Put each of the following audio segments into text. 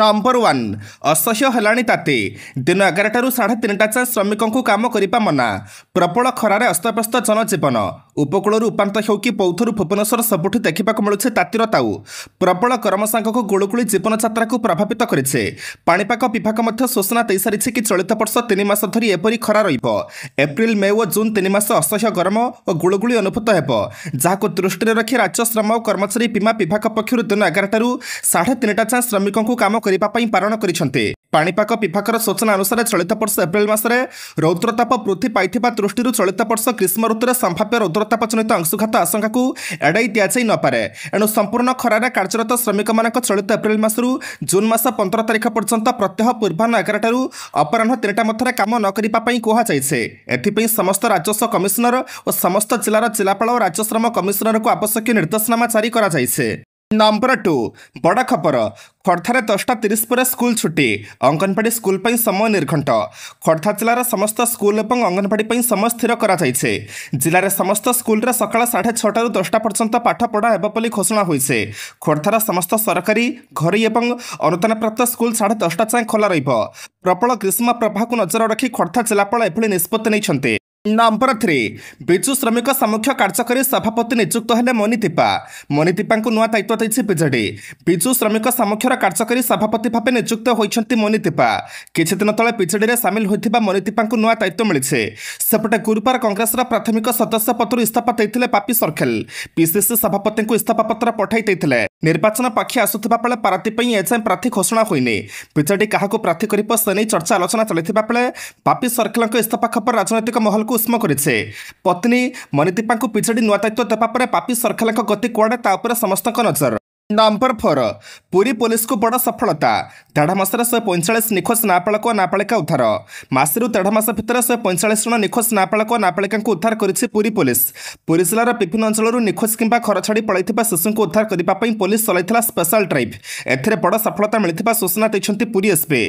number one ଅସହ୍ୟ ହେଲାଣି ତାତି ଦିନ ଏଗାରଟାରୁ ସାଢ଼େ ତିନିଟା ଯାଏଁ ଶ୍ରମିକଙ୍କୁ କାମ କରିବା ମନା ପ୍ରବଳ ଖରାରେ ଅସ୍ତବ୍ୟସ୍ତ ଜନଜୀବନ ଉପକୂଳରୁ ଉପାନ୍ତ ହେଉ କି ପୌଥରୁ ଭୁବନେଶ୍ୱର ସବୁଠି ଦେଖିବାକୁ ମିଳୁଛି ତାତିର ତାଉ ପ୍ରବଳ କର୍ମସାଙ୍ଗକୁ ଗୁଳୁଗୁଳି ଜୀବନଯାତ୍ରାକୁ ପ୍ରଭାବିତ କରିଛି ପାଣିପାଗ ବିଭାଗ ମଧ୍ୟ ସୂଚନା ଦେଇସାରିଛି କି ଚଳିତ ବର୍ଷ ତିନି ମାସ ଧରି ଏପରି ଖରା ରହିବ ଏପ୍ରିଲ ମେ ଓ ଜୁନ୍ ତିନି ମାସ ଅସହ୍ୟ ଗରମ ଓ ଗୁଳୁଗୁଳି ଅନୁଭୂତ ହେବ ଯାହାକୁ ଦୃଷ୍ଟିରେ ରଖି ରାଜ୍ୟ ଶ୍ରମ ଓ କର୍ମଚାରୀ ବୀମା ବିଭାଗ ପକ୍ଷରୁ ଦିନ ଏଗାରଟାରୁ ସାଢ଼େ ତିନିଟା ଯାଏଁ ଶ୍ରମିକଙ୍କୁ କାମ କରିବା ପାଇଁ ବାରଣ କରିଛନ୍ତି ପାଣିପାଗ ବିଭାଗର ସୂଚନା ଅନୁସାରେ ଚଳିତ ବର୍ଷ ଏପ୍ରିଲ୍ ମାସରେ ରୌଦ୍ରତାପ ବୃଦ୍ଧି ପାଇଥିବା ଦୃଷ୍ଟିରୁ ଚଳିତ ବର୍ଷ ଗ୍ରୀଷ୍ମ ଋତୁରେ ସମ୍ଭାବ୍ୟ ରୌଦ୍ରତାପ ଜନିତ ଅଂଶୁଘାତ ଆଶଙ୍କାକୁ ଏଡ଼ାଇ ଦିଆଯାଇ ନପାରେ ଏଣୁ ସମ୍ପୂର୍ଣ୍ଣ ଖରାରେ କାର୍ଯ୍ୟରତ ଶ୍ରମିକମାନଙ୍କ ଚଳିତ ଏପ୍ରିଲ୍ ମାସରୁ ଜୁନ୍ ମାସ ପନ୍ଦର ତାରିଖ ପର୍ଯ୍ୟନ୍ତ ପ୍ରତ୍ୟହ ପୂର୍ବାହ୍ନ ଏଗାରଟାରୁ ଅପରାହ୍ନ ତିନିଟା ମଧ୍ୟରେ କାମ ନ କରିବା ପାଇଁ କୁହାଯାଇଛି ଏଥିପାଇଁ ସମସ୍ତ ରାଜସ୍ୱ କମିଶନର ଓ ସମସ୍ତ ଜିଲ୍ଲାର ଜିଲ୍ଲାପାଳ ଓ ରାଜ୍ୟଶ୍ରମ କମିଶନରଙ୍କୁ ଆବଶ୍ୟକୀୟ ନିର୍ଦ୍ଦେଶନାମା ଜାରି କରାଯାଇଛି ନମ୍ବର ଟୁ ବଡ଼ ଖବର ଖୋର୍ଦ୍ଧାରେ ଦଶଟା ତିରିଶ ପରେ ସ୍କୁଲ ଛୁଟି ଅଙ୍ଗନବାଡ଼ି ସ୍କୁଲ ପାଇଁ ସମୟ ନିର୍ଘଣ୍ଟ ଖୋର୍ଦ୍ଧା ଜିଲ୍ଲାର ସମସ୍ତ ସ୍କୁଲ ଏବଂ ଅଙ୍ଗନବାଡ଼ି ପାଇଁ ସମୟ ସ୍ଥିର କରାଯାଇଛି ଜିଲ୍ଲାରେ ସମସ୍ତ ସ୍କୁଲରେ ସକାଳ ସାଢ଼େ ଛଅଟାରୁ ଦଶଟା ପର୍ଯ୍ୟନ୍ତ ପାଠ ପଢ଼ା ହେବ ବୋଲି ଘୋଷଣା ହୋଇଛି ଖୋର୍ଦ୍ଧାର ସମସ୍ତ ସରକାରୀ ଘରୋଇ ଏବଂ ଅନୁଦାନପ୍ରାପ୍ତ ସ୍କୁଲ ସାଢ଼େ ଦଶଟା ଯାଏଁ ଖୋଲା ରହିବ ପ୍ରବଳ ଗ୍ରୀଷ୍ମ ପ୍ରବାହକୁ ନଜର ରଖି ଖୋର୍ଦ୍ଧା ଜିଲ୍ଲାପାଳ ଏଭଳି ନିଷ୍ପତ୍ତି ନେଇଛନ୍ତି ନମ୍ବର ଥ୍ରୀ ବିଜୁ ଶ୍ରମିକ ସାମୁଖ୍ୟ କାର୍ଯ୍ୟକାରୀ ସଭାପତି ନିଯୁକ୍ତ ହେଲେ ମୋନିତିପା ମୋନିତିପାଙ୍କୁ ନୂଆ ଦାୟିତ୍ୱ ଦେଇଛି ବିଜେଡି ବିଜୁ ଶ୍ରମିକ ସାମୁଖ୍ୟର କାର୍ଯ୍ୟକାରୀ ସଭାପତି ଭାବେ ନିଯୁକ୍ତ ହୋଇଛନ୍ତି ମୋନିତିପା କିଛିଦିନ ତଳେ ବିଜେଡିରେ ସାମିଲ ହୋଇଥିବା ମୋନିତିପାଙ୍କୁ ନୂଆ ଦାୟିତ୍ୱ ମିଳିଛି ସେପଟେ ଗୁରୁବାର କଂଗ୍ରେସର ପ୍ରାଥମିକ ସଦସ୍ୟ ପଦରୁ ଇସ୍ତଫା ଦେଇଥିଲେ ପାପି ସର୍ଖେଲ ପିସିସି ସଭାପତିଙ୍କୁ ଇସ୍ତଫା ପତ୍ର ପଠାଇ ଦେଇଥିଲେ निर्वाचन पक्ष आसु पाराथीपै एचएम प्रार्थी घोषणा हुने पिछेडी कहाँको प्रार्थी गरिब सनै चर्चा आलोचना चलिताबे पापि सर्खेलाको इतफा खपर राजनैतिक महलु उष्म गरिछे पत्नी मनितिपा पिचेडी नुवात पापी सर्खेलाको गति कुडे तापर समस्तको नजर ନମ୍ବର ଫୋର ପୁରୀ ପୋଲିସକୁ ବଡ଼ ସଫଳତା ଦେଢ଼ ମାସରେ ଶହେ ପଇଁଚାଳିଶ ନିଖୋଜ ନାବାଳକ ଓ ନାବାଳିକା ଉଦ୍ଧାର ମାସରୁ ଦେଢ଼ ମାସ ଭିତରେ ଶହେ ପଇଁଚାଳିଶ ଜଣ ନିଖୋଜ ନାବାଳକ ଓ ନାବାଳିକାଙ୍କୁ ଉଦ୍ଧାର କରିଛି ପୁରୀ ପୋଲିସ ପୁରୀ ଜିଲ୍ଲାର ବିଭିନ୍ନ ଅଞ୍ଚଳରୁ ନିଖୋଜ କିମ୍ବା ଘର ଛାଡ଼ି ପଳାଇଥିବା ଶିଶୁଙ୍କୁ ଉଦ୍ଧାର କରିବା ପାଇଁ ପୋଲିସ ଚଳାଇଥିଲା ସ୍ପେଶାଲ ଡ୍ରାଇଭ୍ ଏଥିରେ ବଡ଼ ସଫଳତା ମିଳିଥିବା ସୂଚନା ଦେଇଛନ୍ତି ପୁରୀ ଏସ୍ପି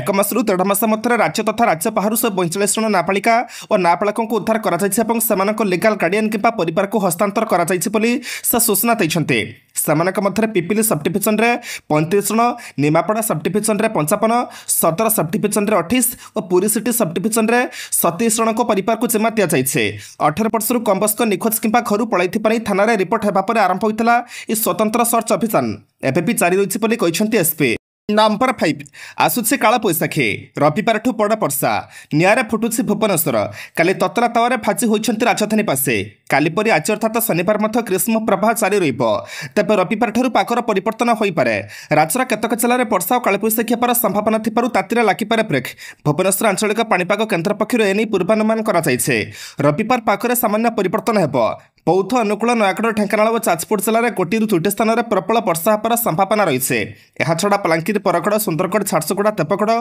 ଏକ ମାସରୁ ଦେଢ଼ ମାସ ମଧ୍ୟରେ ରାଜ୍ୟ ତଥା ରାଜ୍ୟ ବାହାରୁ ଶହେ ପଇଁଚାଳିଶ ଜଣ ନାବାଳିକା ଓ ନାବାଳକଙ୍କୁ ଉଦ୍ଧାର କରାଯାଇଛି ଏବଂ ସେମାନଙ୍କ ଲିଗାଲ୍ ଗାର୍ଡିଆନ୍ କିମ୍ବା ପରିବାରକୁ ହସ୍ତାନ୍ତର କରାଯାଇଛି ବୋଲି ସେ ସୂଚନା ଦେଇଛନ୍ତି ସେମାନଙ୍କ ମଧ୍ୟରେ ପିପିଲି ସବ୍ଡିଭିଜନ୍ରେ ପଇଁତିରିଶ ଜଣ ନିମାପଡ଼ା ସବ୍ଡିଭିଜନ୍ରେ ପଞ୍ଚାବନ ସଦର ସବ୍ଡିଭିଜନ୍ରେ ଅଠେଇଶ ଓ ପୁରୀ ସିଟି ସବ୍ଡିଭିଜନ୍ରେ ସତେଇଶ ଜଣଙ୍କ ପରିବାରକୁ ଜିମା ଦିଆଯାଇଛି ଅଠର ବର୍ଷରୁ କମ୍ ବୟସ୍କ ନିଖୋଜ କିମ୍ବା ଘରୁ ପଳାଇଥିବା ନେଇ ଥାନାରେ ରିପୋର୍ଟ ହେବା ପରେ ଆରମ୍ଭ ହୋଇଥିଲା ଏହି ସ୍ୱତନ୍ତ୍ର ସର୍ଚ୍ଚ ଅଭିଯାନ ଏବେ ବି ଜାରି ରହିଛି ବୋଲି କହିଛନ୍ତି ଏସ୍ପି ନମ୍ବର ଫାଇଭ୍ ଆସୁଛି କାଳ ବୈଶାଖୀ ରବିବାରଠୁ ବଡ଼ ବର୍ଷା ନିଆଁରେ ଫୁଟୁଛି ଭୁବନେଶ୍ୱର କାଲି ତତରା ତାୱାରେ ଫାଚି ହୋଇଛନ୍ତି ରାଜଧାନୀ ପାସେ କାଲିପରି ଆଜି ଅର୍ଥାତ୍ ଶନିବାର ମଧ୍ୟ ଗ୍ରୀଷ୍ମ ପ୍ରବାହ ଜାରି ରହିବ ତେବେ ରବିବାରଠାରୁ ପାଗର ପରିବର୍ତ୍ତନ ହୋଇପାରେ ରାଜ୍ୟର କେତେକ ଜିଲ୍ଲାରେ ବର୍ଷା ଓ କାଳିପୁରିଶିକ୍ଷ ହେବାର ସମ୍ଭାବନା ଥିବାରୁ ତାତିରେ ଲାଗିପାରେ ବ୍ରେକ୍ ଭୁବନେଶ୍ୱର ଆଞ୍ଚଳିକ ପାଣିପାଗ କେନ୍ଦ୍ର ପକ୍ଷରୁ ଏ ନେଇ ପୂର୍ବାନୁମାନ କରାଯାଇଛି ରବିବାର ପାଗରେ ସାମାନ୍ୟ ପରିବର୍ତ୍ତନ ହେବ ବୌଦ୍ଧ ଅନୁକୂଳ ନୟାଗଡ଼ ଢେଙ୍କାନାଳ ଓ ଯାଜପୁର ଜିଲ୍ଲାରେ ଗୋଟିଏରୁ ଦୁଇଟି ସ୍ଥାନରେ ପ୍ରବଳ ବର୍ଷା ହେବାର ସମ୍ଭାବନା ରହିଛି ଏହାଛଡ଼ା ପାଲାଙ୍କିରି ପରଗଡ଼ ସୁନ୍ଦରଗଡ଼ ଝାରସୁଗୁଡ଼ା ତେପଗଡ଼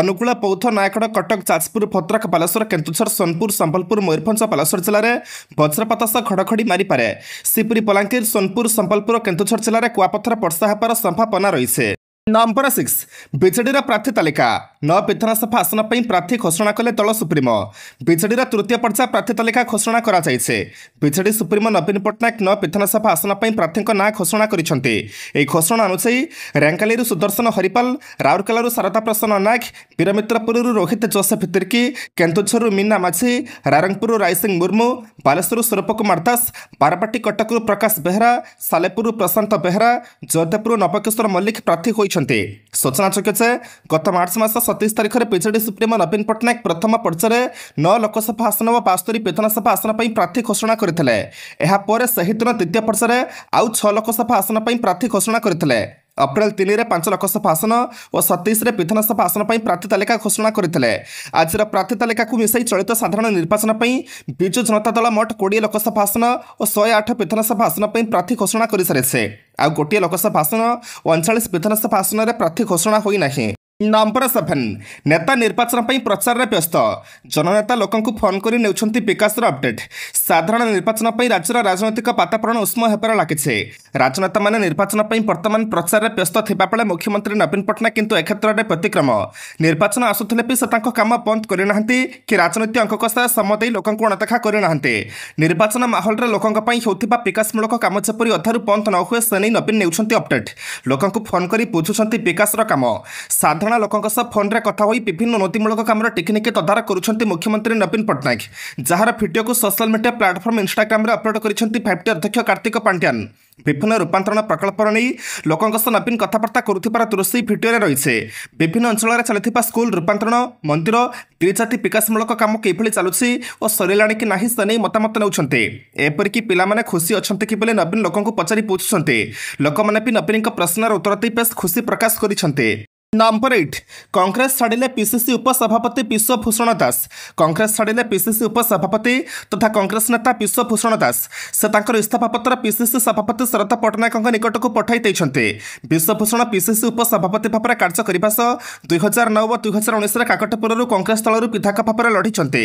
ଅନୁକୂଳ ବୌଦ୍ଧ ନୟାଗଡ଼ କଟକ ଯାଜପୁର ଭଦ୍ରକ ବାଲେଶ୍ୱର କେନ୍ଦୁଝର ସୋନପୁର ସମ୍ବଲପୁର ମୟୂରଭଞ୍ଜ ବାଲେଶ୍ୱର ଜିଲ୍ଲାରେ ବଜ୍ର ବଜ୍ରପାତ ସହ ଖଡ଼ଖଡ଼ି ମାରିପାରେ ସେହିପରି ବଲାଙ୍ଗୀର ସୋନପୁର ସମ୍ବଲପୁର ଓ କେନ୍ଦୁଝର ଜିଲ୍ଲାରେ କୁଆପଥର ବର୍ଷା ହେବାର ସମ୍ଭାବନା ରହିଛି ନମ୍ବର ସିକ୍ସ ବିଜେଡ଼ିର ପ୍ରାର୍ଥୀ ତାଲିକା ନଅ ବିଧାନସଭା ଆସନ ପାଇଁ ପ୍ରାର୍ଥୀ ଘୋଷଣା କଲେ ଦଳ ସୁପ୍ରିମୋ ବିଜେଡ଼ିର ତୃତୀୟ ପର୍ଯ୍ୟାୟ ପ୍ରାର୍ଥୀ ତାଲିକା ଘୋଷଣା କରାଯାଇଛି ବିଜେଡ଼ି ସୁପ୍ରିମୋ ନବୀନ ପଟ୍ଟନାୟକ ନଅ ବିଧାନସଭା ଆସନ ପାଇଁ ପ୍ରାର୍ଥୀଙ୍କ ନାଁ ଘୋଷଣା କରିଛନ୍ତି ଏହି ଘୋଷଣା ଅନୁଯାୟୀ ରାଙ୍ଗାଲିରୁ ସୁଦର୍ଶନ ହରିପାଲ ରାଉରକେଲାରୁ ଶାରଦା ପ୍ରସନ୍ନ ନାୟକ ବୀରମିତ୍ରପୁରରୁ ରୋହିତ ଜୋସେଫ ତିର୍କି କେନ୍ଦୁଝରରୁ ମୀନା ମାଝି ରାରଙ୍ଗପୁରରୁ ରାଇସିଂ ମୁର୍ମୁ ବାଲେଶ୍ୱରରୁ ସ୍ୱରୂପ କୁମାର ଦାସ ବାରବାଟୀ କଟକରୁ ପ୍ରକାଶ ବେହେରା ସାଲେପୁରରୁ ପ୍ରଶାନ୍ତ ବେହେରା ଜୟଦେବପୁରରୁ ନବକିଶୋର ମଲ୍ଲିକ ପ୍ରାର୍ଥୀ ହୋଇ ହୋଇଛନ୍ତି ସୂଚନାଯୋଗ୍ୟ ଯେ ଗତ ମାର୍ଚ୍ଚ ମାସ ସତେଇଶ ତାରିଖରେ ବିଜେଡ଼ି ସୁପ୍ରିମୋ ନବୀନ ପଟ୍ଟନାୟକ ପ୍ରଥମ ପର୍ଯ୍ୟାୟରେ ନଅ ଲୋକସଭା ଆସନ ଓ ବାସ୍ତରୀ ବିଧାନସଭା ଆସନ ପାଇଁ ପ୍ରାର୍ଥୀ ଘୋଷଣା କରିଥିଲେ ଏହା ପରେ ସେହିଦିନ ଦ୍ୱିତୀୟ ପର୍ଯ୍ୟାୟରେ ଆଉ ଛଅ ଲୋକସଭା ଆସନ ପାଇଁ ପ୍ରାର୍ଥୀ ଘୋଷଣା କରିଥିଲେ ଅପ୍ରେଲ ତିନିରେ ପାଞ୍ଚ ଲୋକସଭା ଆସନ ଓ ସତେଇଶରେ ବିଧାନସଭା ଆସନ ପାଇଁ ପ୍ରାର୍ଥୀ ତାଲିକା ଘୋଷଣା କରିଥିଲେ ଆଜିର ପ୍ରାର୍ଥୀ ତାଲିକାକୁ ମିଶାଇ ଚଳିତ ସାଧାରଣ ନିର୍ବାଚନ ପାଇଁ ବିଜୁ ଜନତା ଦଳ ମୋଟ କୋଡ଼ିଏ ଲୋକସଭା ଆସନ ଓ ଶହେ ଆଠ ବିଧାନସଭା ଆସନ ପାଇଁ ପ୍ରାର୍ଥୀ ଘୋଷଣା କରିସାରିଛି ଆଉ ଗୋଟିଏ ଲୋକସଭା ଆସନ ଓ ଅଣଚାଳିଶ ବିଧାନସଭା ଆସନରେ ପ୍ରାର୍ଥୀ ଘୋଷଣା ହୋଇନାହିଁ ନମ୍ବର ନେତା ନିର୍ବାଚନ ପାଇଁ ପ୍ରଚାରରେ ବ୍ୟସ୍ତ ଜନନେତା ଲୋକଙ୍କୁ ଫୋନ୍ କରି ନେଉଛନ୍ତି ବିକାଶର ଅପଡେଟ୍ ସାଧାରଣ ନିର୍ବାଚନ ପାଇଁ ରାଜ୍ୟର ରାଜନୈତିକ ବାତାବରଣ ଉଷ୍ମ ହେବାରେ ଲାଗିଛି ରାଜନେତାମାନେ ନିର୍ବାଚନ ପାଇଁ ବର୍ତ୍ତମାନ ପ୍ରଚାରରେ ବ୍ୟସ୍ତ ଥିବାବେଳେ ମୁଖ୍ୟମନ୍ତ୍ରୀ ନବୀନ ପଟ୍ଟନାୟକ କିନ୍ତୁ ଏ କ୍ଷେତ୍ରରେ ବ୍ୟତିକ୍ରମ ନିର୍ବାଚନ ଆସୁଥିଲେ ବି ସେ ତାଙ୍କ କାମ ବନ୍ଦ କରିନାହାନ୍ତି କି ରାଜନୈତିକ ଅଙ୍କ ସହ ସମୟ ଦେଇ ଲୋକଙ୍କୁ ଅଣଦେଖା କରିନାହାନ୍ତି ନିର୍ବାଚନ ମାହୋଲରେ ଲୋକଙ୍କ ପାଇଁ ହେଉଥିବା ବିକାଶମୂଳକ କାମ ଯେପରି ଅଧାରୁ ବନ୍ଦ ନ ହୁଏ ସେ ନେଇ ନବୀନ ନେଉଛନ୍ତି ଅପଡେଟ୍ ଲୋକଙ୍କୁ ଫୋନ୍ କରି ବୁଝୁଛନ୍ତି ବିକାଶର କାମ ଅଜଣା ଲୋକଙ୍କ ସହ ଫୋନ୍ରେ କଥା ହୋଇ ବିଭିନ୍ନ ଉନ୍ନତିମୂଳକ କାମର ଟେକ୍ନିକ ତଦାରଖ କରୁଛନ୍ତି ମୁଖ୍ୟମନ୍ତ୍ରୀ ନବୀନ ପଟ୍ଟନାୟକ ଯାହାର ଭିଡ଼ିଓକୁ ସୋସିଆଲ୍ ମିଡିଆ ପ୍ଲାଟଫର୍ମ ଇନ୍ଷ୍ଟାଗ୍ରାମରେ ଅପଲୋଡ଼ କରିଛନ୍ତି ଫାଇଭ୍ ଟି ଅଧ୍ୟକ୍ଷ କାର୍ତ୍ତିକ ପାଣ୍ଡିଆନ୍ ବିଭିନ୍ନ ରୂପାନ୍ତରଣ ପ୍ରକଳ୍ପର ନେଇ ଲୋକଙ୍କ ସହ ନବୀନ କଥାବାର୍ତ୍ତା କରୁଥିବାର ଦୃଶ୍ୟ ଭିଡ଼ିଓରେ ରହିଛି ବିଭିନ୍ନ ଅଞ୍ଚଳରେ ଚାଲିଥିବା ସ୍କୁଲ ରୂପାନ୍ତରଣ ମନ୍ଦିର ଦ୍ୱିଜାତି ବିକାଶମୂଳକ କାମ କିଭଳି ଚାଲୁଛି ଓ ସରିଲାଣି କି ନାହିଁ ସେ ନେଇ ମତାମତ ନେଉଛନ୍ତି ଏପରିକି ପିଲାମାନେ ଖୁସି ଅଛନ୍ତି କି ବୋଲି ନବୀନ ଲୋକଙ୍କୁ ପଚାରି ପୁଛୁଛନ୍ତି ଲୋକମାନେ ବି ନବୀନଙ୍କ ପ୍ରଶ୍ନର ଉତ୍ତର ଦେଇ ବେଶ୍ ଖୁସି ପ୍ରକାଶ କରିଛନ୍ତି ନମ୍ବର ଏଇଟ୍ କଂଗ୍ରେସ ଛାଡ଼ିଲେ ପିସିସି ଉପସଭାପତି ବିଶ୍ୱଭୂଷଣ ଦାସ କଂଗ୍ରେସ ଛାଡ଼ିଲେ ପିସିସି ଉପସଭାପତି ତଥା କଂଗ୍ରେସ ନେତା ବିଶ୍ୱଭୂଷଣ ଦାସ ସେ ତାଙ୍କର ଇସ୍ତଫାପତ୍ର ପିସିସି ସଭାପତି ଶରଦ ପଟ୍ଟନାୟକଙ୍କ ନିକଟକୁ ପଠାଇ ଦେଇଛନ୍ତି ବିଶ୍ୱଭୂଷଣ ପିସିସି ଉପସଭାପତି ଭାବରେ କାର୍ଯ୍ୟ କରିବା ସହ ଦୁଇହଜାର ନଅ ଓ ଦୁଇହଜାର ଉଣେଇଶରେ କାକଟପୁରରୁ କଂଗ୍ରେସ ଦଳରୁ ବିଧାୟକ ଭାବରେ ଲଢ଼ିଛନ୍ତି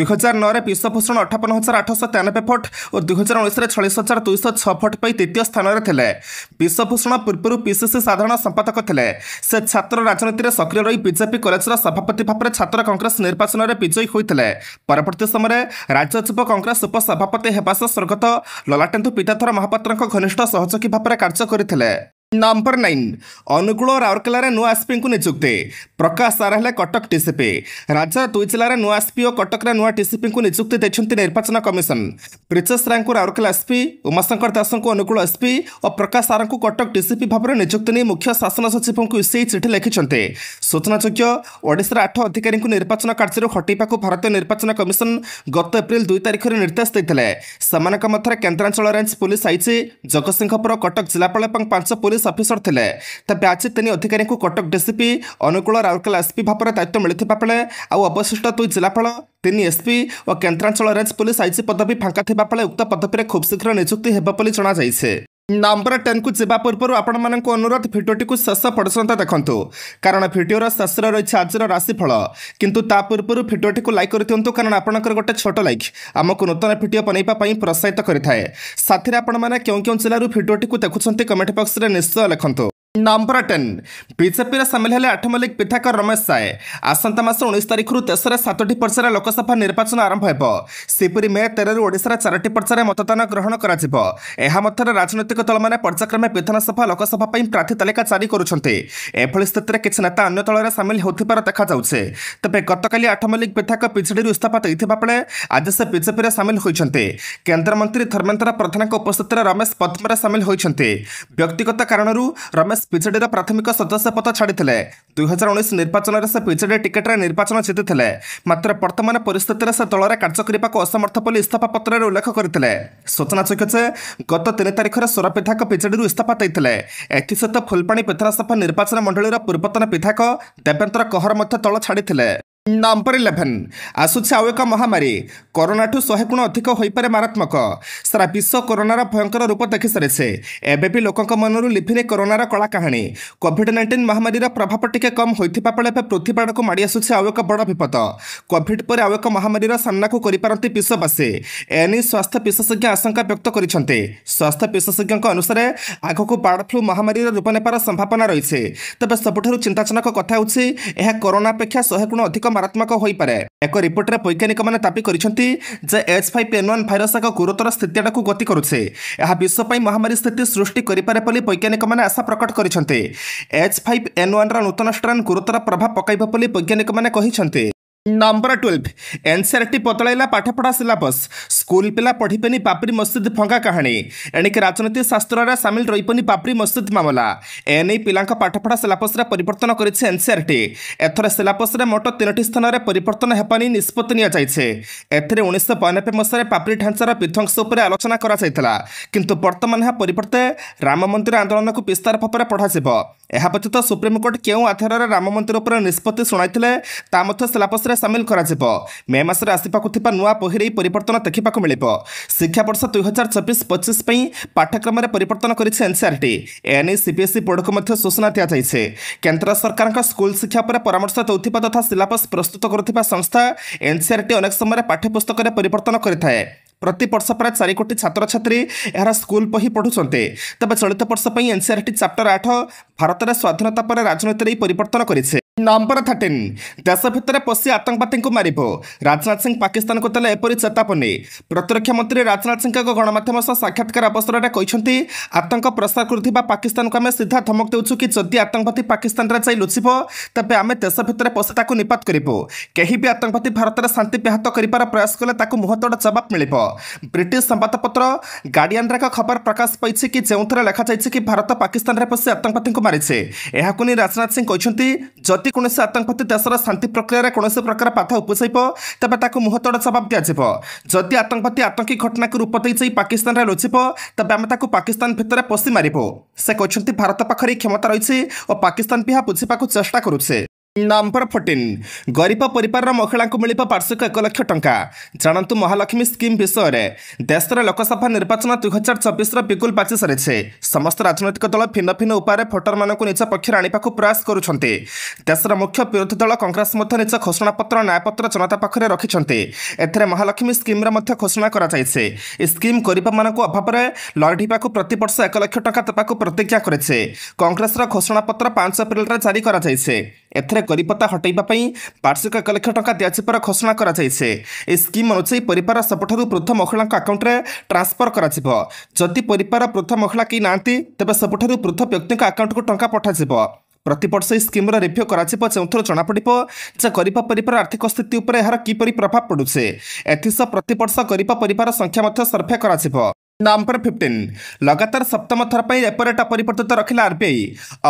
ଦୁଇହଜାର ନଅରେ ବିଶ୍ୱଭୂଷଣ ଅଠାବନ ହଜାର ଆଠଶହ ତେୟାନବେ ଭୋଟ୍ ଓ ଦୁଇହଜାର ଉଣେଇଶରେ ଛଳିଶ ହଜାର ଦୁଇଶହ ଛଅ ଭୋଟ୍ ପାଇ ଦ୍ୱିତୀୟ ସ୍ଥାନରେ ଥିଲେ ବିଶ୍ୱଭୂଷଣ ପୂର୍ବରୁ ପିସିସି ସାଧାରଣ ସମ୍ପାଦକ ଥିଲେ ସେ ଛାତ୍ର ରାଜନୀତିରେ ସକ୍ରିୟ ରହି ବିଜେପି କଲେଜର ସଭାପତି ଭାବରେ ଛାତ୍ର କଂଗ୍ରେସ ନିର୍ବାଚନରେ ବିଜୟୀ ହୋଇଥିଲେ ପରବର୍ତ୍ତୀ ସମୟରେ ରାଜ୍ୟ ଯୁବ କଂଗ୍ରେସ ଉପସଭାପତି ହେବା ସହ ସ୍ୱର୍ଗତ ଲଲାଟେନ୍ଦୁ ପିତାଧର ମହାପାତ୍ରଙ୍କ ଘନିଷ୍ଠ ସହଯୋଗୀ ଭାବରେ କାର୍ଯ୍ୟ କରିଥିଲେ ନମ୍ବର ନାଇନ୍ ଅନୁଗୁଳ ରାଉରକେଲାରେ ନୂଆ ଏସ୍ପିଙ୍କୁ ନିଯୁକ୍ତି ପ୍ରକାଶ ସାର ହେଲେ କଟକ ଟିସିପି ରାଜ୍ୟର ଦୁଇ ଜିଲ୍ଲାରେ ନୂଆ ଏସ୍ପି ଓ କଟକରେ ନୂଆ ଟିସିପିଙ୍କୁ ନିଯୁକ୍ତି ଦେଇଛନ୍ତି ନିର୍ବାଚନ କମିଶନ ପ୍ରିଚେଶ ରାୟଙ୍କୁ ରାଉରକେଲା ଏସ୍ପି ଉମାଶଙ୍କର ଦାସଙ୍କୁ ଅନୁଗୁଳ ଏସ୍ପି ଓ ପ୍ରକାଶ ସାରଙ୍କୁ କଟକ ଟିସିପି ଭାବରେ ନିଯୁକ୍ତି ନେଇ ମୁଖ୍ୟ ଶାସନ ସଚିବଙ୍କୁ ଇସିଆଇ ଚିଠି ଲେଖିଛନ୍ତି ସୂଚନାଯୋଗ୍ୟ ଓଡ଼ିଶାର ଆଠ ଅଧିକାରୀଙ୍କୁ ନିର୍ବାଚନ କାର୍ଯ୍ୟରୁ ହଟେଇବାକୁ ଭାରତୀୟ ନିର୍ବାଚନ କମିଶନ ଗତ ଏପ୍ରିଲ ଦୁଇ ତାରିଖରେ ନିର୍ଦ୍ଦେଶ ଦେଇଥିଲେ ସେମାନଙ୍କ ମଧ୍ୟରେ କେନ୍ଦ୍ରାଞ୍ଚଳ range police IG Jagatsinghpur Cuttack ଜିଲ୍ଲାପାଳ ଏବଂ ପାଞ୍ଚ ପୁଲିସ୍ ପୋଲିସ ଅଫିସର ଥିଲେ ତେବେ ଆଜି ତିନି ଅଧିକାରୀଙ୍କୁ କଟକ ଡିସିପି ଅନୁକୂଳ ରାଉରକେଲା ଏସ୍ପି ଭାବରେ ଦାୟିତ୍ୱ ମିଳିଥିବା ବେଳେ ଆଉ ଅବଶିଷ୍ଟ ଦୁଇ ଜିଲ୍ଲାପାଳ ତିନି ଏସ୍ପି ଓ କେନ୍ଦ୍ରାଞ୍ଚଳ ରେଞ୍ଜ ପୁଲିସ୍ ଆଇଜି ପଦବୀ ଫାଙ୍କା ଥିବା ବେଳେ ଉକ୍ତ ପଦବୀରେ ଖୁବ୍ ଶୀଘ୍ର ନିଯୁକ୍ତି ହେବ ବୋଲି ଜଣାଯାଇଛି ନମ୍ବର ଟେନ୍କୁ ଯିବା ପୂର୍ବରୁ ଆପଣମାନଙ୍କୁ ଅନୁରୋଧ ଭିଡ଼ିଓଟିକୁ ଶେଷ ପର୍ଯ୍ୟନ୍ତ ଦେଖନ୍ତୁ କାରଣ ଭିଡ଼ିଓର ଶେଷରେ ରହିଛି ଆଜିର ରାଶିଫଳ କିନ୍ତୁ ତା ପୂର୍ବରୁ ଭିଡ଼ିଓଟିକୁ ଲାଇକ୍ କରିଦିଅନ୍ତୁ କାରଣ ଆପଣଙ୍କର ଗୋଟେ ଛୋଟ ଲାଇକ୍ ଆମକୁ ନୂତନ ଭିଡ଼ିଓ ବନେଇବା ପାଇଁ ପ୍ରୋତ୍ସାହିତ କରିଥାଏ ସାଥିରେ ଆପଣମାନେ କେଉଁ କେଉଁ ଜିଲ୍ଲାରୁ ଭିଡ଼ିଓଟିକୁ ଦେଖୁଛନ୍ତି କମେଣ୍ଟ ବକ୍ସରେ ନିଶ୍ଚୟ ଲେଖନ୍ତୁ ନମ୍ବର ଟେନ୍ ବିଜେପିର ସାମିଲ ହେଲେ ଆଠମଲ୍ଲିକ ପିଥାକର ରମେଶ ସାଏ ଆସନ୍ତା ମାସ ଉଣେଇଶ ତାରିଖରୁ ଦେଶରେ ସାତଟି ପର୍ଯ୍ୟାୟରେ ଲୋକସଭା ନିର୍ବାଚନ ଆରମ୍ଭ ହେବ ସେହିପରି ମେ ତେରରୁ ଓଡ଼ିଶାରେ ଚାରିଟି ପର୍ଯ୍ୟାୟରେ ମତଦାନ ଗ୍ରହଣ କରାଯିବ ଏହା ମଧ୍ୟରେ ରାଜନୈତିକ ଦଳମାନେ ପର୍ଯ୍ୟାୟକ୍ରମେ ବିଧାନସଭା ଲୋକସଭା ପାଇଁ ପ୍ରାର୍ଥୀ ତାଲିକା ଜାରି କରୁଛନ୍ତି ଏଭଳି ସ୍ଥିତିରେ କିଛି ନେତା ଅନ୍ୟ ଦଳରେ ସାମିଲ ହେଉଥିବାର ଦେଖାଯାଉଛି ତେବେ ଗତକାଲି ଆଠମଲ୍ଲିକ ପିଥାକ ବିଜେଡ଼ିରୁ ଇସ୍ତଫା ଦେଇଥିବା ବେଳେ ଆଜି ସେ ବିଜେପିରେ ସାମିଲ ହୋଇଛନ୍ତି କେନ୍ଦ୍ରମନ୍ତ୍ରୀ ଧର୍ମେନ୍ଦ୍ର ପ୍ରଧାନଙ୍କ ଉପସ୍ଥିତିରେ ରମେଶ ପଦ୍ମରେ ସାମିଲ ହୋଇଛନ୍ତି ବ୍ୟକ୍ତିଗତ କାରଣରୁ ରମେଶ ପିଜେଡ଼ିର ପ୍ରାଥମିକ ସଦସ୍ୟ ପଦ ଛାଡ଼ିଥିଲେ ଦୁଇହଜାର ଉଣେଇଶ ନିର୍ବାଚନରେ ସେ ପିଜେଡ଼ି ଟିକେଟ୍ରେ ନିର୍ବାଚନ ଜିତିଥିଲେ ମାତ୍ର ବର୍ତ୍ତମାନ ପରିସ୍ଥିତିରେ ସେ ଦଳରେ କାର୍ଯ୍ୟ କରିବାକୁ ଅସମର୍ଥ ବୋଲି ଇସ୍ତଫା ପତ୍ରରେ ଉଲ୍ଲେଖ କରିଥିଲେ ସୂଚନାଯୋଗ୍ୟ ଯେ ଗତ ତିନି ତାରିଖରେ ସୋର ବିଧାୟକ ପିଜେଡ଼ିରୁ ଇସ୍ତଫା ଦେଇଥିଲେ ଏଥିସହିତ ଫୁଲପାଣି ବିଧାନସଭା ନିର୍ବାଚନ ମଣ୍ଡଳୀର ପୂର୍ବତନ ବିଧାୟକ ଦେବେନ୍ଦ୍ର କହର ମଧ୍ୟ ତଳ ଛାଡ଼ିଥିଲେ ନମ୍ବର ଇଲେଭେନ୍ ଆସୁଛି ଆଉ ଏକ ମହାମାରୀ କରୋନାଠୁ ଶହେ ଗୁଣ ଅଧିକ ହୋଇପାରେ ମାରାତ୍ମକ ସାରା ବିଶ୍ୱ କରୋନାର ଭୟଙ୍କର ରୂପ ଦେଖିସାରିଛି ଏବେ ବି ଲୋକଙ୍କ ମନରୁ ଲିଭିନି କରୋନାର କଳା କାହାଣୀ କୋଭିଡ୍ ନାଇଣ୍ଟିନ୍ ମହାମାରୀର ପ୍ରଭାବ ଟିକେ କମ୍ ହୋଇଥିବା ବେଳେ ଏବେ ପୃଥିବୀ ଆଡ଼କୁ ମାଡ଼ି ଆସୁଛି ଆଉ ଏକ ବଡ଼ ବିପଦ କୋଭିଡ୍ ପରେ ଆଉ ଏକ ମହାମାରୀର ସାମ୍ନାକୁ କରିପାରନ୍ତି ବିଶ୍ୱବାସୀ ଏନେଇ ସ୍ୱାସ୍ଥ୍ୟ ବିଶେଷଜ୍ଞ ଆଶଙ୍କା ବ୍ୟକ୍ତ କରିଛନ୍ତି ସ୍ୱାସ୍ଥ୍ୟ ବିଶେଷଜ୍ଞଙ୍କ ଅନୁସାରେ ଆଗକୁ ବାର୍ଡ ଫ୍ଲୁ ମହାମାରୀର ରୂପ ନେବାର ସମ୍ଭାବନା ରହିଛି ତେବେ ସବୁଠାରୁ ଚିନ୍ତାଜନକ କଥା ହେଉଛି ଏହା କରୋନା ଅପେକ୍ଷା ଶହେ ଗୁଣ ଅଧିକ ମାରାତ୍ମକ ହୋଇପାରେ ଏକ ରିପୋର୍ଟରେ ବୈଜ୍ଞାନିକମାନେ ଦାବି କରିଛନ୍ତି ଯେ H five N one virus ଏକ ଗୁରୁତର ସ୍ଥିତି ଆଡ଼କୁ ଗତି କରୁଛି ଏହା ବିଶ୍ୱ ପାଇଁ ମହାମାରୀ ସ୍ଥିତି ସୃଷ୍ଟି କରିପାରେ ବୋଲି ବୈଜ୍ଞାନିକମାନେ ଆଶା ପ୍ରକଟ କରିଛନ୍ତି ଏଚ୍ ଫାଇଭ୍ ଏନ୍ ୱାନ୍ର ନୂତନ ଷ୍ଟ୍ରେନ୍ ଗୁରୁତର ପ୍ରଭାବ ପକାଇବ ବୋଲି ବୈଜ୍ଞାନିକମାନେ କହିଛନ୍ତି ନମ୍ବର ଟୁଏଲ୍ଭ ଏନ୍ସିଆର୍ଟି ବଦଳାଇଲା ପାଠପଢ଼ା ସିଲାବସ୍ ସ୍କୁଲ ପିଲା ପଢ଼ିବେନି ବାବ୍ରି ମସଜିଦ୍ ଭଙ୍ଗା କାହାଣୀ ଏଣିକି ରାଜନୀତି ଶାସ୍ତ୍ରରେ ସାମିଲ ରହିବନି ବାବ୍ରି ମସଜିଦ୍ ମାମଲା ଏନେଇ ପିଲାଙ୍କ ପାଠପଢ଼ା ସିଲାବସ୍ରେ ପରିବର୍ତ୍ତନ କରିଛି ଏନ୍ସିଆର୍ଟି ଏଥର ସିଲାବସ୍ରେ ମୋଟ ତିନୋଟି ସ୍ଥାନରେ ପରିବର୍ତ୍ତନ ହେବା ନେଇ ନିଷ୍ପତ୍ତି ନିଆଯାଇଛି ଏଥିରେ ଉଣେଇଶହ ବୟାନବେ ମସିହାରେ ବାବ୍ରି ଢାଞ୍ଚାର ବିଧ୍ୱଂସ ଉପରେ ଆଲୋଚନା କରାଯାଇଥିଲା କିନ୍ତୁ ବର୍ତ୍ତମାନ ଏହା ପରିବର୍ତ୍ତେ ରାମ ମନ୍ଦିର ଆନ୍ଦୋଳନକୁ ବିସ୍ତାର ଭାବରେ ପଢ଼ାଯିବ ଏହା ବ୍ୟତୀତ ସୁପ୍ରିମକୋର୍ଟ କେଉଁ ଆଧାରରେ ରାମ ମନ୍ଦିର ଉପରେ ନିଷ୍ପତ୍ତି ଶୁଣାଇଥିଲେ ତା ମଧ୍ୟ ସିଲାବସ୍ରେ କାର୍ଯ୍ୟକ୍ରମରେ ସାମିଲ କରାଯିବ ମେ ମାସରେ ଆସିବାକୁ ଥିବା ନୂଆ ବହିରେ ପରିବର୍ତ୍ତନ ଦେଖିବାକୁ ମିଳିବ ଶିକ୍ଷାବର୍ଷ ଦୁଇ ହଜାର ଚବିଶ ପଚିଶ ପାଇଁ ପାଠ୍ୟକ୍ରମରେ ପରିବର୍ତ୍ତନ କରିଛି ଏନ୍ସିଆର୍ଟି ଏ ନେଇ ସିବିଏସ୍ଇ ବୋର୍ଡକୁ ମଧ୍ୟ ସୂଚନା ଦିଆଯାଇଛି କେନ୍ଦ୍ର ସରକାରଙ୍କ ସ୍କୁଲ ଶିକ୍ଷା ଉପରେ ପରାମର୍ଶ ଦେଉଥିବା ତଥା ସିଲାବସ୍ ପ୍ରସ୍ତୁତ କରୁଥିବା ସଂସ୍ଥା ଏନ୍ସିଆର୍ଟି ଅନେକ ସମୟରେ ପାଠ୍ୟପୁସ୍ତକରେ ପରିବର୍ତ୍ତନ କରିଥାଏ ପ୍ରତିବର୍ଷ ପ୍ରାୟ ଚାରି କୋଟି ଛାତ୍ରଛାତ୍ରୀ ଏହାର ସ୍କୁଲ ବହି ପଢ଼ୁଛନ୍ତି ତେବେ ଚଳିତ ବର୍ଷ ପାଇଁ ଏନ୍ସିଆର୍ଟି ଚାପ୍ଟର ଆଠ ଭାରତରେ ସ୍ୱାଧୀନତା ପରେ ରାଜନୀତିରେ ଏହି ପରିବର୍ତ୍ତନ କରିଛି ନମ୍ବର ଥାର୍ଟିନ୍ ଦେଶ ଭିତରେ ପଶି ଆତଙ୍କବାଦୀଙ୍କୁ ମାରିବ ରାଜନାଥ ସିଂ ପାକିସ୍ତାନକୁ ଦେଲେ ଏପରି ଚେତାବନୀ ପ୍ରତିରକ୍ଷା ମନ୍ତ୍ରୀ ରାଜନାଥ ସିଂ ଏକ ଗଣମାଧ୍ୟମ ସହ ସାକ୍ଷାତକାର ଅବସରରେ କହିଛନ୍ତି ଆତଙ୍କ ପ୍ରସାର କରୁଥିବା ପାକିସ୍ତାନକୁ ଆମେ ସିଧା ଧମକ ଦେଉଛୁ କି ଯଦି ଆତଙ୍କବାଦୀ ପାକିସ୍ତାନରେ ଯାଇ ଲୁଚିବ ତେବେ ଆମେ ଦେଶ ଭିତରେ ପଶି ତାକୁ ନିପାତ କରିବୁ କେହି ବି ଆତଙ୍କବାଦୀ ଭାରତରେ ଶାନ୍ତି ବ୍ୟାହତ କରିବାର ପ୍ରୟାସ କଲେ ତାକୁ ମୁହଁତୋଡ଼ ଜବାବ ମିଳିବ ବ୍ରିଟିଶ ସମ୍ବାଦପତ୍ର ଗାର୍ଡିଆନ୍ର ଏକ ଖବର ପ୍ରକାଶ ପାଇଛି କି ଯେଉଁଥିରେ ଲେଖାଯାଇଛି କି ଭାରତ ପାକିସ୍ତାନରେ ପଶି ଆତଙ୍କବାଦୀଙ୍କୁ ମାରିଛି ଏହାକୁ ନେଇ ରାଜନାଥ ସିଂ କହିଛନ୍ତି ଯଦି ଯଦି କୌଣସି ଆତଙ୍କବାଦୀ ଦେଶର ଶାନ୍ତି ପ୍ରକ୍ରିୟାରେ କୌଣସି ପ୍ରକାର ବାଧା ଉପୁଜାଇବ ତେବେ ତାକୁ ମୁହଁତୋଡ଼ ଜବାବ ଦିଆଯିବ ଯଦି ଆତଙ୍କବାଦୀ ଆତଙ୍କୀ ଘଟଣାକୁ ରୂପ ଦେଇଯାଇ ପାକିସ୍ତାନରେ ଲୁଚିବ ତେବେ ଆମେ ତାକୁ ପାକିସ୍ତାନ ଭିତରେ ପୋଷି ମାରିବୁ ସେ କହିଛନ୍ତି ଭାରତ ପାଖରେ କ୍ଷମତା ରହିଛି ଓ ପାକିସ୍ତାନ ବି ଏହା ବୁଝିବାକୁ ଚେଷ୍ଟା କରୁଛି ନମ୍ବର ଫୋର୍ଟିନ୍ ଗରିବ ପରିବାରର ମହିଳାଙ୍କୁ ମିଳିବ ବାର୍ଷିକ ଏକ ଲକ୍ଷ ଟଙ୍କା ଜାଣନ୍ତୁ ମହାଲକ୍ଷ୍ମୀ ସ୍କିମ୍ ବିଷୟରେ ଦେଶରେ ଲୋକସଭା ନିର୍ବାଚନ ଦୁଇହଜାର ଚବିଶର ବିଗୁଲ ବାଜି ସାରିଛି ସମସ୍ତ ରାଜନୈତିକ ଦଳ ଭିନ୍ନ ଭିନ୍ନ ଉପାୟରେ ଭୋଟରମାନଙ୍କୁ ନିଜ ପକ୍ଷରେ ଆଣିବାକୁ ପ୍ରୟାସ କରୁଛନ୍ତି ଦେଶର ମୁଖ୍ୟ ବିରୋଧୀ ଦଳ କଂଗ୍ରେସ ମଧ୍ୟ ନିଜ ଘୋଷଣାପତ୍ର ନ୍ୟାୟପତ୍ର ଜନତା ପାଖରେ ରଖିଛନ୍ତି ଏଥିରେ ମହାଲକ୍ଷ୍ମୀ ସ୍କିମ୍ର ମଧ୍ୟ ଘୋଷଣା କରାଯାଇଛି ଏହି ସ୍କିମ୍ ଗରିବମାନଙ୍କୁ ଅଭାବରେ ଲଢ଼ିବାକୁ ପ୍ରତିବର୍ଷ ଏକ ଲକ୍ଷ ଟଙ୍କା ଦେବାକୁ ପ୍ରତିଜ୍ଞା କରିଛି କଂଗ୍ରେସର ଘୋଷଣାପତ୍ର ପାଞ୍ଚ ଏପ୍ରିଲରେ ଜାରି କରାଯାଇଛି ଏଥିରେ ଅଦା କରିପତା ହଟାଇବା ପାଇଁ ବାର୍ଷିକ ଏକ ଲକ୍ଷ ଟଙ୍କା ଦିଆଯିବାର ଘୋଷଣା କରାଯାଇଛି ଏହି ସ୍କିମ୍ ଅନୁଯାୟୀ ପରିବାର ସବୁଠାରୁ ବୃଦ୍ଧ ମହିଳାଙ୍କ ଆକାଉଣ୍ଟରେ ଟ୍ରାନ୍ସଫର କରାଯିବ ଯଦି ପରିବାର ବୃଦ୍ଧ ମହିଳା କେହି ନାହାନ୍ତି ତେବେ ସବୁଠାରୁ ବୃଦ୍ଧ ବ୍ୟକ୍ତିଙ୍କ ଆକାଉଣ୍ଟକୁ ଟଙ୍କା ପଠାଯିବ ପ୍ରତିବର୍ଷ ଏହି ସ୍କିମ୍ର ରିଭ୍ୟୁ କରାଯିବ ଯେଉଁଥିରୁ ଜଣାପଡ଼ିବ ଯେ ଗରିବ ପରିବାର ଆର୍ଥିକ ସ୍ଥିତି ଉପରେ ଏହାର କିପରି ପ୍ରଭାବ ପଡ଼ୁଛି ଏଥିସହ ପ୍ରତିବର୍ଷ ଗରିବ ପରିବାର ସଂଖ୍ୟା ମଧ୍ୟ ସର୍ଭେ କରାଯିବ ନମ୍ବର ଫିଫ୍ଟିନ୍ ଲଗାତାର ସପ୍ତମ ଥର ପାଇଁ ରେପୋରେଟ୍ ଅପରିବର୍ତ୍ତିତ ରଖିଲା ଆର୍ବିଆଇ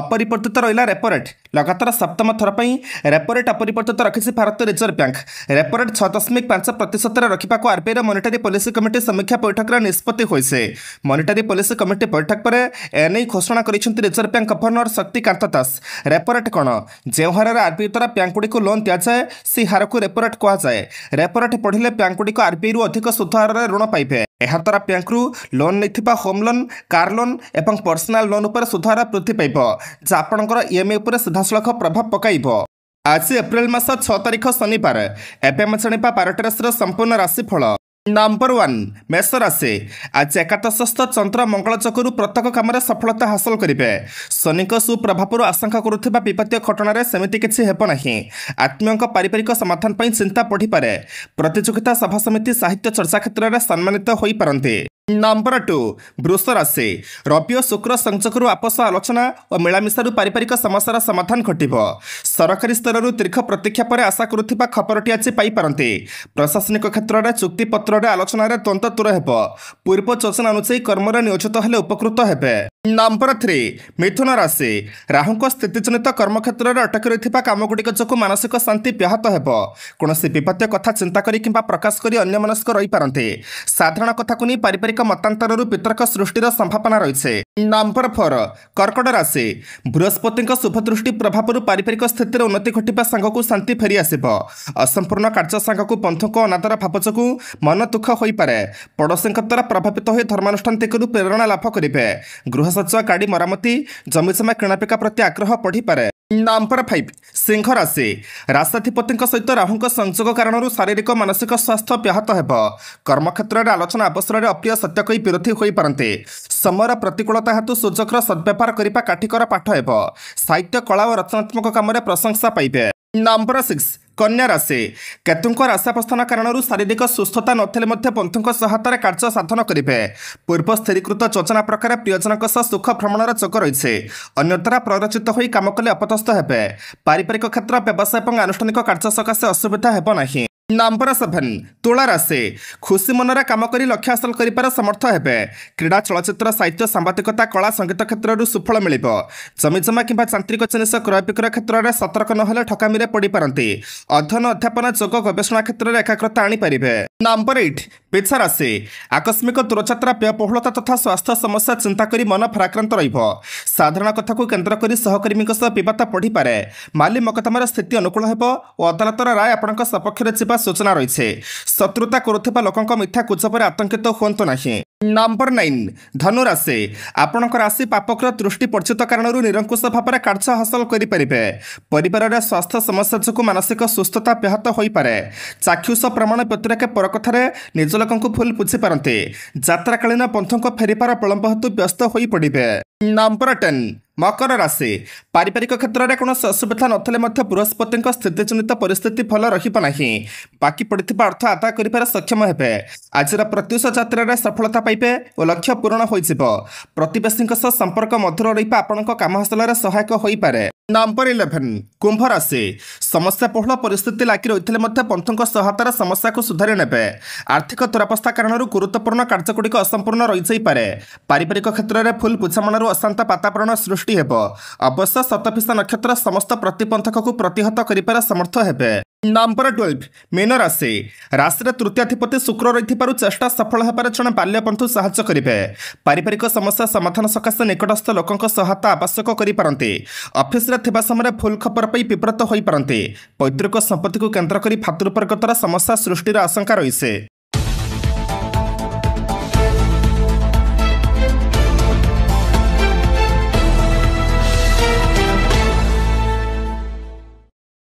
ଅପରିବର୍ତ୍ତିତ ରହିଲା ରେପୋରେଟ୍ ଲଗାତାର ସପ୍ତମ ଥର ପାଇଁ ରେପୋରେଟ୍ ଅପରିବର୍ତ୍ତିତ ରଖିଛି ଭାରତୀୟ ରିଜର୍ଭ ବ୍ୟାଙ୍କ ରେପୋରେଟ୍ ଛଅ ଦଶମିକ ପାଞ୍ଚ ପ୍ରତିଶତରେ ରଖିବାକୁ ଆର୍ବିଆଇର ମନିଟାରୀ ପଲିସି କମିଟି ସମୀକ୍ଷା ବୈଠକର ନିଷ୍ପତ୍ତି ହୋଇଛି ମନିଟାରୀ ପଲିସି କମିଟି ବୈଠକ ପରେ ଏନେଇ ଘୋଷଣା କରିଛନ୍ତି reserve bank governor Shaktikanta Das repo rate କ'ଣ ଯେଉଁ ହାରରେ ଆର୍ବିଆଇ ଦ୍ୱାରା ବ୍ୟାଙ୍କଗୁଡ଼ିକୁ ଲୋନ୍ ଦିଆଯାଏ ସେହି ହାରକୁ ରେପୋରେଟ୍ କୁହାଯାଏ ରେପୋରେଟ୍ ପଢ଼ିଲେ ବ୍ୟାଙ୍କଗୁଡ଼ିକ ଆର୍ବିଆଇରୁ ଅଧିକ ସୁଧ ହାରରେ ଋଣ ପାଇବେ ଏହାଦ୍ୱାରା ବ୍ୟାଙ୍କରୁ ଲୋନ୍ ନେଇଥିବା ହୋମ୍ ଲୋନ୍ କାର୍ ଲୋନ୍ ଏବଂ ପର୍ସନାଲ୍ ଲୋନ୍ ଉପରେ ସୁଧହାର ବୃଦ୍ଧି ପାଇବ ଯାହା ଆପଣଙ୍କର ଇଏମ୍ଆଇ ଉପରେ ସିଧାସଳଖ ପ୍ରଭାବ ପକାଇବ ଆଜି ଏପ୍ରିଲ ମାସ ଛଅ ତାରିଖ ଶନିବାର ଏବେ ଆମେ ଶୁଣିବା ପାରଟେରାସ୍ର ସମ୍ପୂର୍ଣ୍ଣ ରାଶିଫଳ ନମ୍ବର ୱାନ୍ ମେଷ ରାଶି ଆଜି ଏକାଦଶସ୍ଥ ଚନ୍ଦ୍ର ମଙ୍ଗଳଚକରୁ ପ୍ରତ୍ୟେକ କାମରେ ସଫଳତା ହାସଲ କରିବେ ଶନିଙ୍କ ସୁପ୍ରଭାବରୁ ଆଶଙ୍କା କରୁଥିବା ବିପଦୀୟ ଘଟଣାରେ ସେମିତି କିଛି ହେବ ନାହିଁ ଆତ୍ମୀୟଙ୍କ ପାରିବାରିକ ସମାଧାନ ପାଇଁ ଚିନ୍ତା ବଢ଼ିପାରେ ପ୍ରତିଯୋଗିତା ସଭା ସମିତି ସାହିତ୍ୟ ଚର୍ଚ୍ଚା କ୍ଷେତ୍ରରେ ସମ୍ମାନିତ ହୋଇପାରନ୍ତି ନମ୍ବର ଟୁ ବୃଷ ରାଶି ରବି ଓ ଶୁକ୍ର ସଂଯୋଗରୁ ଆପୋଷ ଆଲୋଚନା ଓ ମିଳାମିଶାରୁ ପାରିବାରିକ ସମସ୍ୟାର ସମାଧାନ ଘଟିବ ସରକାରୀ ସ୍ତରରୁ ଦୀର୍ଘ ପ୍ରତୀକ୍ଷା ପରେ ଆଶା କରୁଥିବା ଖବରଟି ଆଜି ପାଇପାରନ୍ତି ପ୍ରଶାସନିକ କ୍ଷେତ୍ରରେ ଚୁକ୍ତିପତ୍ରରେ ଆଲୋଚନାରେ ତ୍ୱନ୍ତ ଦୂର ହେବ ପୂର୍ବ ଯୋଜନା ଅନୁଯାୟୀ କର୍ମରେ ନିୟୋଜିତ ହେଲେ ଉପକୃତ ହେବେ ନମ୍ବର ଥ୍ରୀ ମିଥୁନ ରାଶି ରାହୁଙ୍କ ସ୍ଥିତିଜନିତ କର୍ମକ୍ଷେତ୍ରରେ ଅଟକି ରହିଥିବା କାମଗୁଡ଼ିକ ଯୋଗୁଁ ମାନସିକ ଶାନ୍ତି ବ୍ୟାହତ ହେବ କୌଣସି ବିପଦୀୟ କଥା ଚିନ୍ତା କରି କିମ୍ବା ପ୍ରକାଶ କରି ଅନ୍ୟମନସ୍କ ରହିପାରନ୍ତି ସାଧାରଣ କଥାକୁ ନେଇ ପାରିବାରିକ ମତାନ୍ତରରୁ ବିତର୍କ ସୃଷ୍ଟିର ସମ୍ଭାବନା ରହିଛି ନମ୍ବର ଫୋର କର୍କଟ ରାଶି ବୃହସ୍ପତିଙ୍କ ଶୁଭଦୃଷ୍ଟି ପ୍ରଭାବରୁ ପାରିବାରିକ ସ୍ଥିତିରେ ଉନ୍ନତି ଘଟିବା ସାଙ୍ଗକୁ ଶାନ୍ତି ଫେରିଆସିବ ଅସମ୍ପୂର୍ଣ୍ଣ କାର୍ଯ୍ୟ ସାଙ୍ଗକୁ ପନ୍ଥଙ୍କ ଅନାଦର ଭାବ ଯୋଗୁଁ ମନ ଦୁଃଖ ହୋଇପାରେ ପଡ଼ୋଶୀଙ୍କ ଦ୍ୱାରା ପ୍ରଭାବିତ ହୋଇ ଧର୍ମାନୁଷ୍ଠାନ ଦିଗରୁ ପ୍ରେରଣା ଲାଭ କରିବେ ଗୃହ ସଚିବ ଗାଡ଼ି ମରାମତି ଜମିଜମା କିଣାପିକା ପ୍ରତି ଆଗ୍ରହ ବଢ଼ିପାରେ ନମ୍ବର ଫାଇଭ୍ ସିଂହ ରାଶି ରାଷ୍ଟ୍ରାଧିପତିଙ୍କ ସହିତ ରାହୁଙ୍କ ସଂଯୋଗ କାରଣରୁ ଶାରୀରିକ ମାନସିକ ସ୍ୱାସ୍ଥ୍ୟ ବ୍ୟାହତ ହେବ କର୍ମକ୍ଷେତ୍ରରେ ଆଲୋଚନା ଅବସରରେ ଅପ୍ରିୟ ସତ୍ୟ କହି ବିରୋଧୀ ହୋଇପାରନ୍ତି ସମୟର ପ୍ରତିକୂଳତା ହେତୁ ସୁଯୋଗର ସଦ୍ବ୍ୟବହାର କରିବା କାଠିକର ପାଠ ହେବ ସାହିତ୍ୟ କଳା ଓ ରଚନାତ୍ମକ କାମରେ ପ୍ରଶଂସା ପାଇବେ ନମ୍ବର ସିକ୍ସ କନ୍ୟା ରାଶି କେତୁଙ୍କ ରାଶାପ୍ରସ୍ଥାନ କାରଣରୁ ଶାରୀରିକ ସୁସ୍ଥତା ନଥିଲେ ମଧ୍ୟ ବନ୍ଧୁଙ୍କ ସହାୟତାରେ କାର୍ଯ୍ୟ ସାଧନ କରିବେ ପୂର୍ବ ସ୍ଥିରୀକୃତ ଯୋଜନା ପ୍ରକାର ପ୍ରିୟଜନଙ୍କ ସହ ସୁଖ ଭ୍ରମଣର ଚୋକ ରହିଛି ଅନ୍ୟତରା ପ୍ରରୋଚିତ ହୋଇ କାମ କଲେ ଅପତସ୍ଥ ହେବେ ପାରିବାରିକ କ୍ଷେତ୍ର ବ୍ୟବସାୟ ଏବଂ ଆନୁଷ୍ଠାନିକ କାର୍ଯ୍ୟ ସକାଶେ ଅସୁବିଧା ହେବ ନାହିଁ ନମ୍ବର ସେଭେନ୍ ତୁଳାରାଶି ଖୁସି ମନରେ କାମ କରି ଲକ୍ଷ୍ୟ ହାସଲ କରିବାର ସମର୍ଥ ହେବେ କ୍ରୀଡ଼ା ଚଳଚ୍ଚିତ୍ର ସାହିତ୍ୟ ସାମ୍ବାଦିକତା କଳା ସଙ୍ଗୀତ କ୍ଷେତ୍ରରୁ ସୁଫଳ ମିଳିବ ଜମିଜମା କିମ୍ବା ଯାନ୍ତ୍ରିକ ଜିନିଷ କ୍ରୟ ବିକ୍ରୟ କ୍ଷେତ୍ରରେ ସତର୍କ ନହେଲେ ଠକାମିରେ ପଡ଼ିପାରନ୍ତି ଅଧ୍ୟୟନ ଅଧ୍ୟାପନ ଯୋଗ ଗବେଷଣା କ୍ଷେତ୍ରରେ ଏକାଗ୍ରତା ଆଣିପାରିବେ ନମ୍ବର ଏଇଟ୍ ପିଛା ରାଶି ଆକସ୍ମିକ ଦୂରଯାତ୍ରା ବ୍ୟୟବହୁଳତା ତଥା ସ୍ୱାସ୍ଥ୍ୟ ସମସ୍ୟା ଚିନ୍ତା କରି ମନ ଫରାକ୍ରାନ୍ତ ରହିବ ସାଧାରଣ କଥାକୁ କେନ୍ଦ୍ର କରି ସହକର୍ମୀଙ୍କ ସହ ବିବାଦ ପଢ଼ିପାରେ ମାଲି ମକଦ୍ଦମାର ସ୍ଥିତି ଅନୁକୂଳ ହେବ ଓ ଅଦାଲତର ରାୟ ଆପଣଙ୍କ ସପକ୍ଷରେ ଯିବ ଥିବା ସୂଚନା ରହିଛି ଶତ୍ରୁତା କରୁଥିବା ଲୋକଙ୍କ ମିଠା କୁଚପରେ ଆତଙ୍କିତ ହୁଅନ୍ତୁ ନାହିଁ ନମ୍ବର ନାଇନ ଧନୁରାଶି ଆପଣଙ୍କ ରାଶି ପାପକର ଦୃଷ୍ଟି ପର୍ଚିତ କାରଣରୁ ନିରଙ୍କୁଶ ଭାବରେ କାର୍ଯ୍ୟ ହାସଲ କରିପାରିବେ ପରିବାରରେ ସ୍ୱାସ୍ଥ୍ୟ ସମସ୍ୟା ଯୋଗୁଁ ମାନସିକ ସୁସ୍ଥତା ବ୍ୟାହତ ହୋଇପାରେ ଚାକ୍ଷୁଷ ପ୍ରମାଣ ବ୍ୟତିରେକେ ପରକଥାରେ ନିଜ ଲୋକଙ୍କୁ ଭୁଲ ବୁଝିପାରନ୍ତି ଯାତ୍ରାକାଳୀନ ପନ୍ଥଙ୍କ ଫେରିବାର ବିଳମ୍ବ ହେତୁ ବ୍ୟସ୍ତ ହୋଇପଡ଼ିବେ ନମ୍ବର ଟେନ୍ ମକର ରାଶି ପାରିବାରିକ କ୍ଷେତ୍ରରେ କୌଣସି ଅସୁବିଧା ନଥିଲେ ମଧ୍ୟ ବୃହସ୍ପତିଙ୍କ ସ୍ଥିତିଜନିତ ପରିସ୍ଥିତି ଭଲ ରହିବ ନାହିଁ ବାକି ପଡ଼ିଥିବା ଅର୍ଥ ଆଦାୟ କରିବାରେ ସକ୍ଷମ ହେବେ ଆଜିର ପ୍ରତ୍ୟୁଷ ଯାତ୍ରାରେ ସଫଳତା ପାଇବେ ଓ ଲକ୍ଷ୍ୟ ପୂରଣ ହୋଇଯିବ ପ୍ରତିବେଶୀଙ୍କ ସହ ସମ୍ପର୍କ ମଧୁର ରହିବା ଆପଣଙ୍କ କାମ ହାସଲରେ ସହାୟକ ହୋଇପାରେ ନମ୍ବର ଇଲେଭେନ୍ କୁମ୍ଭରାଶି ସମସ୍ୟା ପହଳ ପରିସ୍ଥିତି ଲାଗି ରହିଥିଲେ ମଧ୍ୟ ପନ୍ଥଙ୍କ ସହାୟତାର ସମସ୍ୟାକୁ ସୁଧାରି ନେବେ ଆର୍ଥିକ ଦୁରାବସ୍ଥା କାରଣରୁ ଗୁରୁତ୍ୱପୂର୍ଣ୍ଣ କାର୍ଯ୍ୟଗୁଡ଼ିକ ଅସମ୍ପୂର୍ଣ୍ଣ ରହିଯାଇପାରେ ପାରିବାରିକ କ୍ଷେତ୍ରରେ ଫୁଲ୍ ବୁଝାମଣାରୁ ଅଶାନ୍ତ ବାତାବରଣ ସୃଷ୍ଟି ହେବ ଅବଶ୍ୟ ସତଫିସା ନକ୍ଷତ୍ର ସମସ୍ତ ପ୍ରତିପନ୍ଥକକୁ ପ୍ରତିହତ କରିବାର ସମର୍ଥ ହେବେ ନମ୍ବର ଟୁଏଲ୍ଭ ମୀନ ରାଶି ରାଶିରେ ତୃତୀୟାଧିପତି ଶୁକ୍ର ରହିଥିବାରୁ ଚେଷ୍ଟା ସଫଳ ହେବାରେ ଜଣେ ପାଲ୍ୟପନ୍ଥୁ ସାହାଯ୍ୟ କରିବେ ପାରିବାରିକ ସମସ୍ୟା ସମାଧାନ ସକାଶେ ନିକଟସ୍ଥ ଲୋକଙ୍କ ସହାୟତା ଆବଶ୍ୟକ କରିପାରନ୍ତି ଅଫିସରେ ଥିବା ସମୟରେ ଭୁଲ ଖବର ପାଇଁ ବିବ୍ରତ ହୋଇପାରନ୍ତି ପୈତୃକ ସମ୍ପତ୍ତିକୁ କେନ୍ଦ୍ର କରି ଭାତୃପର୍ଗତର ସମସ୍ୟା ସୃଷ୍ଟିର ଆଶଙ୍କା ରହିଛି